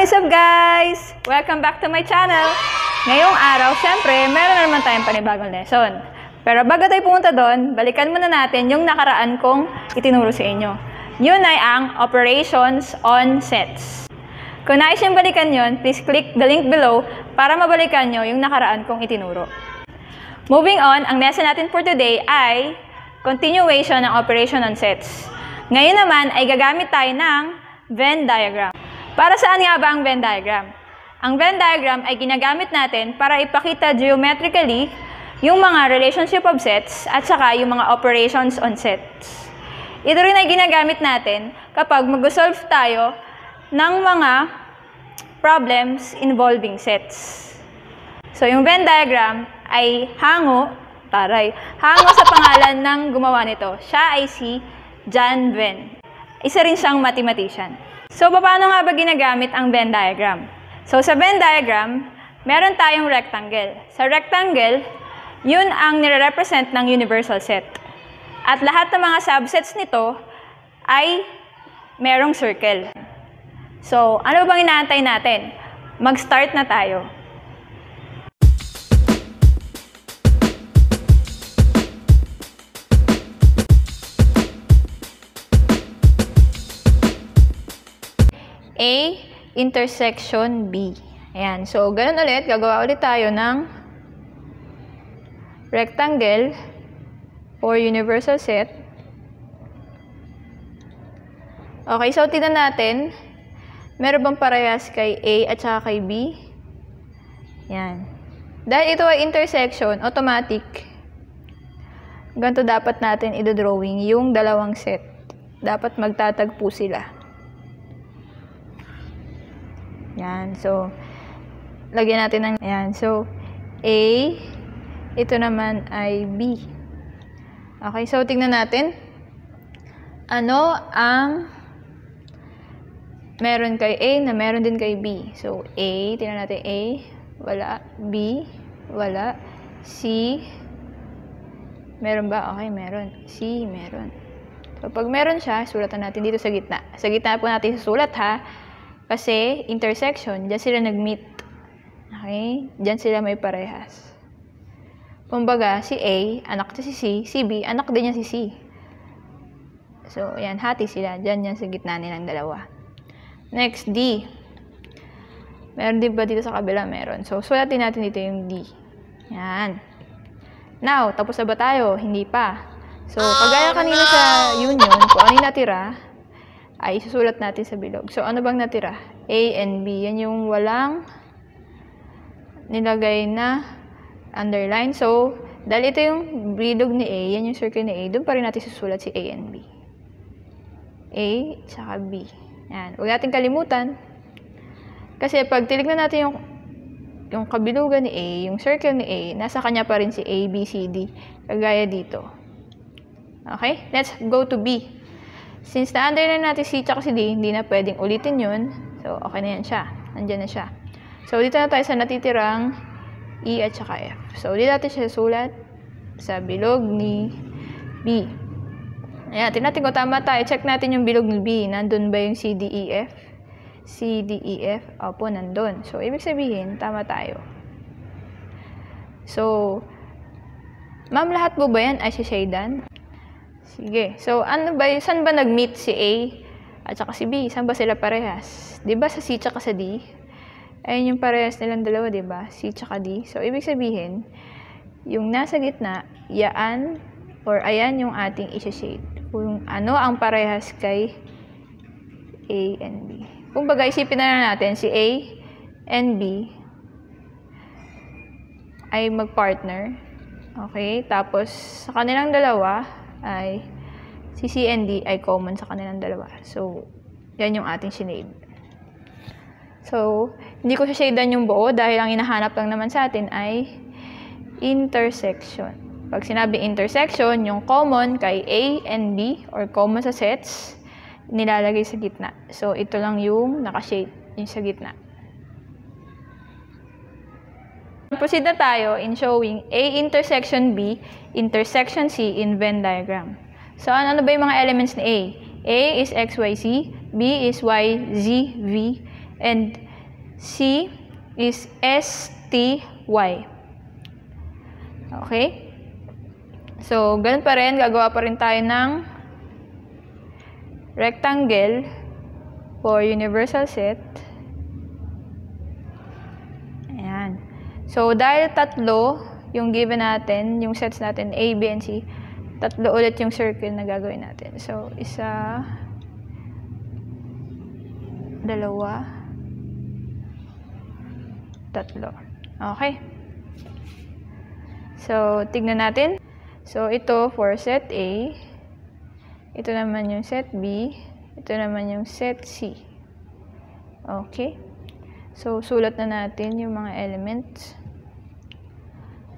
What is up guys? Welcome back to my channel! Ngayong araw, syempre, meron na naman tayong panibagong lesson. Pero bago tayo pumunta doon, balikan muna natin yung nakaraan kong itinuro sa inyo. Yun ay ang operations on sets. Kung nais niyong balikan yun, please click the link below para mabalikan nyo yung nakaraan kong itinuro. Moving on, ang lesson natin for today ay continuation ng operation on sets. Ngayon naman ay gagamit tayo ng Venn diagram. Para saan nga ba ang Venn diagram? Ang Venn diagram ay ginagamit natin para ipakita geometrically yung mga relationship of sets at saka yung mga operations on sets. Ito rin ay ginagamit natin kapag mag-solve tayo ng mga problems involving sets. So, yung Venn diagram ay hango, taray, hango sa pangalan ng gumawa nito. Siya ay si John Venn. Isa rin siyang mathematician. So, paano nga ba ginagamit ang Venn diagram? So, sa Venn diagram, meron tayong rectangle. Sa rectangle, yun ang nire-represent ng universal set. At lahat ng mga subsets nito ay merong circle. So, ano bang inaantay natin? Mag-start na tayo. A intersection B. Ayan. So, ganun ulit. Gagawa ulit tayo ng rectangle or universal set. Okay. So, tignan natin. Meron bang parehas kay A at saka kay B? Ayan. Dahil ito ay intersection, automatic, ganito dapat natin i-drawing yung dalawang set. Dapat magtatagpo sila. Yan. So, lagyan natin ng yan. So, A. Ito naman ay B. Okay. So, tingnan natin. Ano ang meron kay A na meron din kay B. So, A. Tingnan natin A. Wala. B. Wala. C. Meron ba? Okay, meron. C, meron. So, pag meron siya, sulatan natin dito sa gitna. Sa gitna po natin susulat ha. Kasi, intersection, dyan sila nag-meet. Okay? Dyan sila may parehas. Kumbaga, si A, anak niya si C, si B, anak din niya si C. So, ayan, hati sila. Dyan yan sa gitna nilang dalawa. Next, D. Meron din ba dito sa kabila? Meron. So, sulatin natin dito yung D. Yan. Now, tapos na ba tayo? Hindi pa. So, kagaya ah, kanina sa union, kung ano yung natira, ay susulat natin sa bilog. So, ano bang natira? A and B. Yan yung walang nilagay na underline. So, dahil ito yung bilog ni A, yan yung circle ni A, doon pa rin natin susulat si A and B. A, tsaka B. Yan. Huwag natin kalimutan. Kasi pag tinignan natin yung yung kabilugan ni A, yung circle ni A, nasa kanya pa rin si A, B, C, D. Kagaya dito. Okay? Let's go to B. Since na-under na natin si tsaka si D, hindi na pwedeng ulitin yun. So, okay na yan siya. Nandyan na siya. So, dito na tayo sa natitirang E at saka F. So, ulit natin siya sulat sa bilog ni B. Ayan, tingnan ko tama tayo. Check natin yung bilog ni B. Nandun ba yung CDEF? CDEF? Opo, nandun. So, ibig sabihin, tama tayo. So, ma'am, lahat po ba yan ay shashadan? Sige. So, ano ba, saan ba nag-meet si A at saka si B? Saan ba sila parehas? ba diba, sa C at sa D? Ayun yung parehas nilang dalawa, ba diba? C at D. So, ibig sabihin, yung nasa gitna, yaan or ayan yung ating isa-shade. Kung ano ang parehas kay A and B. Kung baga, isipin na natin si A and B ay magpartner. Okay? Tapos, sa kanilang dalawa ay Si C and D ay common sa kanilang dalawa. So, yan yung ating shade. So, hindi ko sashadean yung buo dahil ang hinahanap lang naman sa atin ay intersection. Pag sinabi intersection, yung common kay A and B or common sa sets, nilalagay sa gitna. So, ito lang yung nakashade, yung sa gitna. Proceed na tayo in showing A intersection B, intersection C in Venn diagram. So, ano, ano ba yung mga elements ni A? A is X, Y, Z. B is Y, Z, V. And C is S, T, Y. Okay? So, ganun pa rin. Gagawa pa rin tayo ng rectangle for universal set. Ayan. So, dahil tatlo yung given natin, yung sets natin A, B, and C, tatlo ulit yung circle na gagawin natin. So, isa, dalawa, tatlo. Okay. So, tignan natin. So, ito for set A. Ito naman yung set B. Ito naman yung set C. Okay. So, sulat na natin yung mga elements.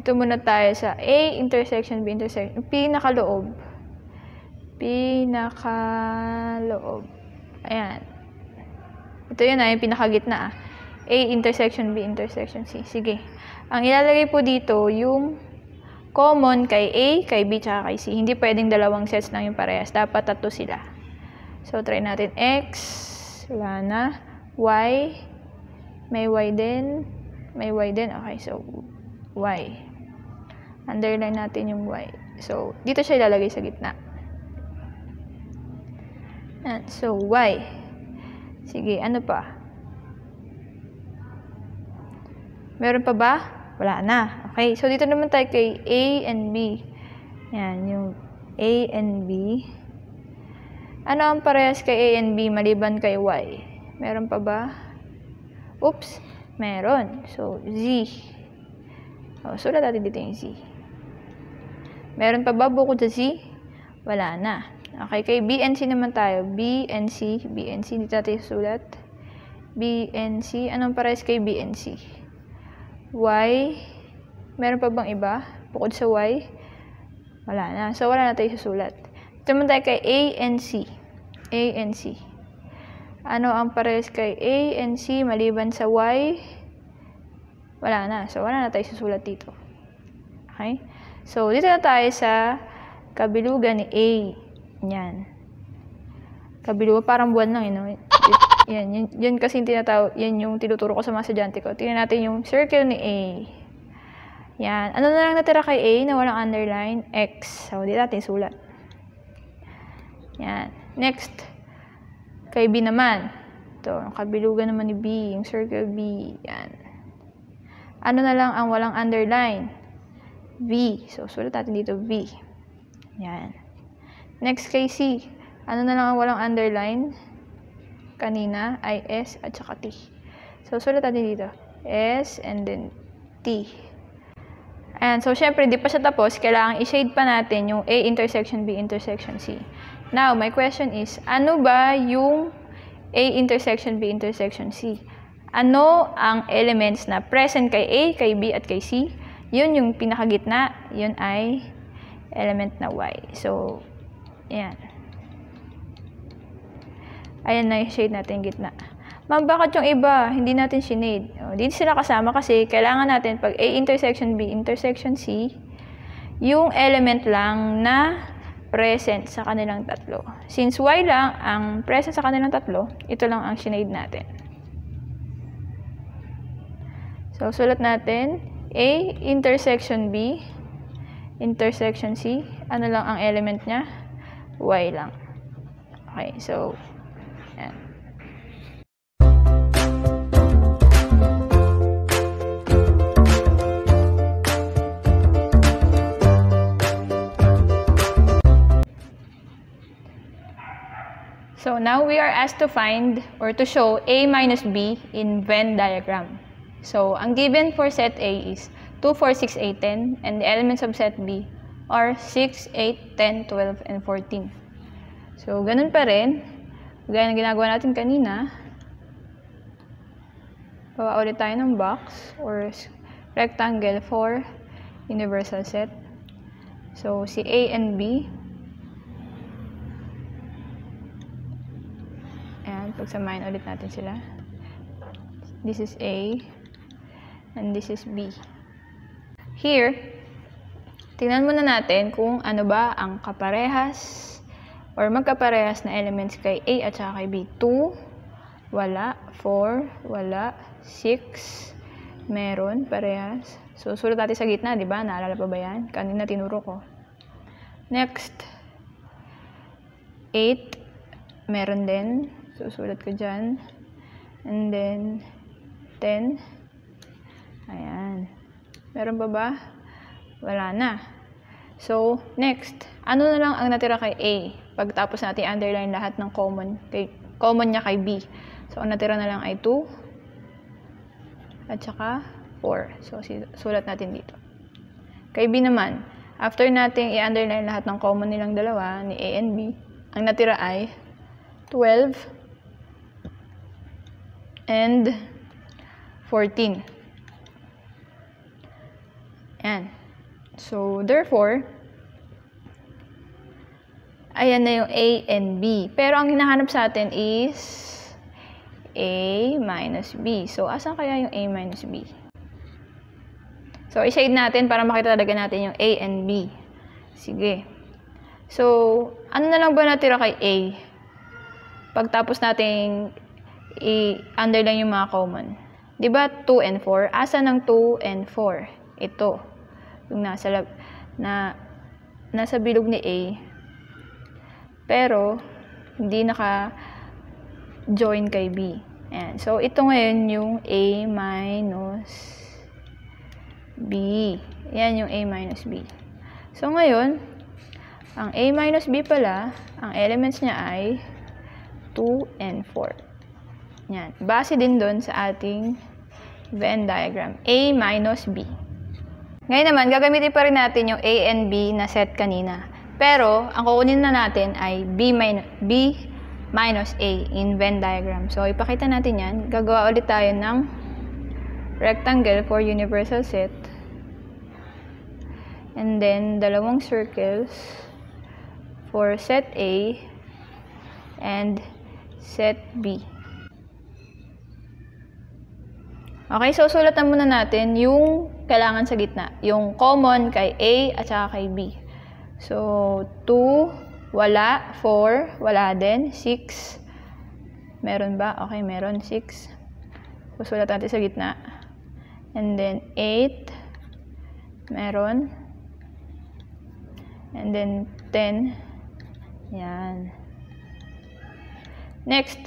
Ito muna tayo sa A intersection B intersection. Pinakaloob. Pinakaloob. Ayan. Ito yun na, ah, yung pinakagitna ah. A intersection B intersection C. Sige. Ang ilalagay po dito, yung common kay A, kay B, tsaka kay C. Hindi pwedeng dalawang sets lang yung parehas. Dapat tatlo sila. So, try natin. X, wala na. Y, may Y din. May Y din. Okay, so, Y underline natin yung y. So, dito siya ilalagay sa gitna. And so, y. Sige, ano pa? Meron pa ba? Wala na. Okay, so dito naman tayo kay A and B. Yan, yung A and B. Ano ang parehas kay A and B maliban kay Y? Meron pa ba? Oops, meron. So, Z. Oh, sulat natin dito yung Z. Meron pa ba bukod sa C? Wala na. Okay, kay BNC naman tayo. B and C, B Dito natin sulat. BNC, Anong pares kay BNC? Y. Meron pa bang iba? Bukod sa Y? Wala na. So, wala na tayo susulat. Dito naman tayo kay ANC. ANC. Ano ang pares kay ANC maliban sa Y? Wala na. So, wala na tayo susulat dito. Okay? So, dito na tayo sa kabilugan ni A. Yan. Kabilugan, parang buwan lang, you know? Yan, yan, yan kasi yung yan yung tinuturo ko sa mga sadyante ko. Tingnan natin yung circle ni A. Yan. Ano na lang natira kay A na walang underline? X. So, dito natin sulat. Yan. Next, kay B naman. Ito, kabilugan naman ni B, yung circle B. Yan. Ano na lang ang walang underline? V. So, sulit natin dito V. Yan. Next kay C. Ano na lang ang walang underline? Kanina, I, S, at saka T. So, sulit natin dito. S and then T. Ayan. So, syempre, di pa siya tapos. Kailangan i-shade pa natin yung A intersection B intersection C. Now, my question is, ano ba yung A intersection B intersection C? Ano ang elements na present kay A, kay B, at kay C? yun yung pinakagitna, yun ay element na y. So, ayan. Ayan na yung shade natin gitna. Ma'am, bakit yung iba, hindi natin shinade? O, dito sila kasama kasi kailangan natin pag A intersection B intersection C, yung element lang na present sa kanilang tatlo. Since y lang ang present sa kanilang tatlo, ito lang ang shade natin. So, sulat natin A intersection B intersection C. Ano lang ang element niya? Y lang. Okay, so, yan. So now we are asked to find or to show A minus B in Venn diagram. So, ang given for set A is 2, 4, 6, 8, 10, and the elements of set B are 6, 8, 10, 12, and 14. So, ganun pa rin. Gaya ng ginagawa natin kanina. Bawa ulit tayo ng box or rectangle for universal set. So, si A and B. Ayan, pagsamahin ulit natin sila. This is A and this is B. Here, tingnan muna natin kung ano ba ang kaparehas or magkaparehas na elements kay A at saka kay B. 2, wala. 4, wala. 6, meron, parehas. So, sulat natin sa gitna, di ba? Naalala pa ba yan? Kanina tinuro ko. Next, 8, meron din. Susulat ko dyan. And then, 10, Ayan. Meron ba ba? Wala na. So, next. Ano na lang ang natira kay A? Pagtapos natin underline lahat ng common, kay, common niya kay B. So, ang natira na lang ay 2 at saka 4. So, sulat natin dito. Kay B naman, after nating i-underline lahat ng common nilang dalawa, ni A and B, ang natira ay 12 and 14. Ayan. So, therefore, ayan na yung A and B. Pero ang hinahanap sa atin is A minus B. So, asan kaya yung A minus B? So, i-shade natin para makita talaga natin yung A and B. Sige. So, ano na lang ba natira kay A? Pagtapos nating i-underline yung mga common. ba diba, 2 and 4? Asan ang 2 and 4? Ito yung nasa, lab, na, nasa bilog ni A. Pero, hindi naka-join kay B. Ayan. So, ito ngayon yung A minus B. Ayan yung A minus B. So, ngayon, ang A minus B pala, ang elements niya ay 2 and 4. Yan. Base din doon sa ating Venn diagram. A minus B. Ngayon naman, gagamitin pa rin natin yung A and B na set kanina. Pero, ang kukunin na natin ay B, minus, B minus A in Venn diagram. So, ipakita natin yan. Gagawa ulit tayo ng rectangle for universal set. And then, dalawang circles for set A and set B. Okay, so sulatan muna natin yung kailangan sa gitna. Yung common kay A at saka kay B. So, 2, wala. 4, wala din. 6, meron ba? Okay, meron. 6. Susulat natin sa gitna. And then, 8, meron. And then, 10. Yan. Next,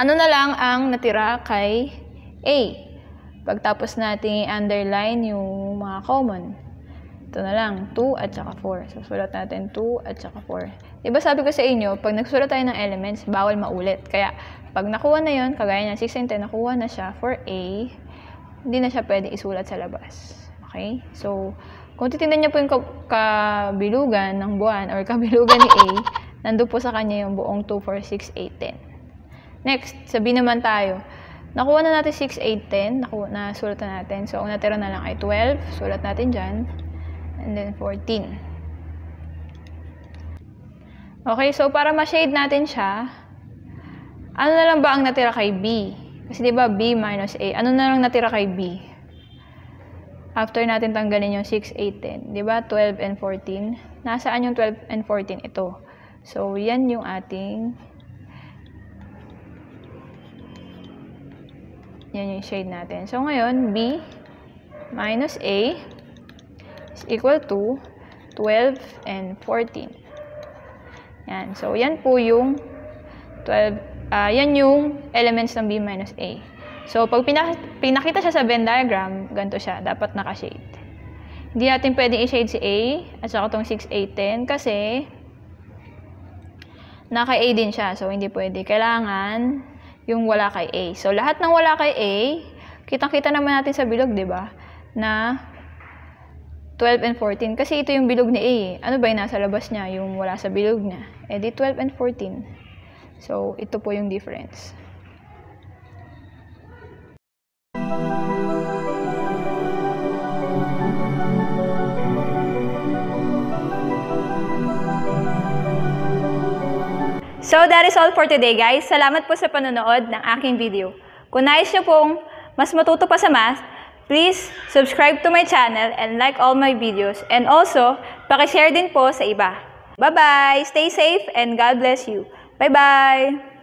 ano na lang ang natira kay A. Pagtapos natin i-underline yung mga common. Ito na lang, 2 at saka 4. So, sulat natin 2 at saka 4. Diba sabi ko sa inyo, pag nagsulat tayo ng elements, bawal maulit. Kaya, pag nakuha na yon kagaya ng 6 and 10, nakuha na siya for A, hindi na siya pwede isulat sa labas. Okay? So, kung titignan niyo po yung kabilugan ng buwan or kabilugan ni A, nando po sa kanya yung buong 2, 4, 6, 8, 10. Next, sabi naman tayo, Nakuha na natin 6, 8, 10. Nakuha na, sulat na natin. So, ang natira na lang ay 12. Sulat natin dyan. And then, 14. Okay, so para ma-shade natin siya, ano na lang ba ang natira kay B? Kasi di ba B minus A, ano na lang natira kay B? After natin tanggalin yung 6, 8, 10. Di ba? 12 and 14. Nasaan yung 12 and 14? Ito. So, yan yung ating Yan yung shade natin. So, ngayon, B minus A is equal to 12 and 14. Yan. So, yan po yung 12, uh, ah, yan yung elements ng B minus A. So, pag pinak pinakita siya sa Venn diagram, ganito siya. Dapat naka-shade. Hindi natin pwedeng i-shade si A at saka itong 6, 8, 10 kasi naka-A din siya. So, hindi pwede. Kailangan yung wala kay A. So, lahat ng wala kay A, kitang-kita naman natin sa bilog, di ba? Na 12 and 14. Kasi ito yung bilog ni A. Eh. Ano ba yung nasa labas niya? Yung wala sa bilog niya. E di 12 and 14. So, ito po yung difference. So that is all for today guys. Salamat po sa panonood ng aking video. Kung nais nyo pong mas matuto pa sa math, please subscribe to my channel and like all my videos. And also, pakishare din po sa iba. Bye-bye! Stay safe and God bless you. Bye-bye!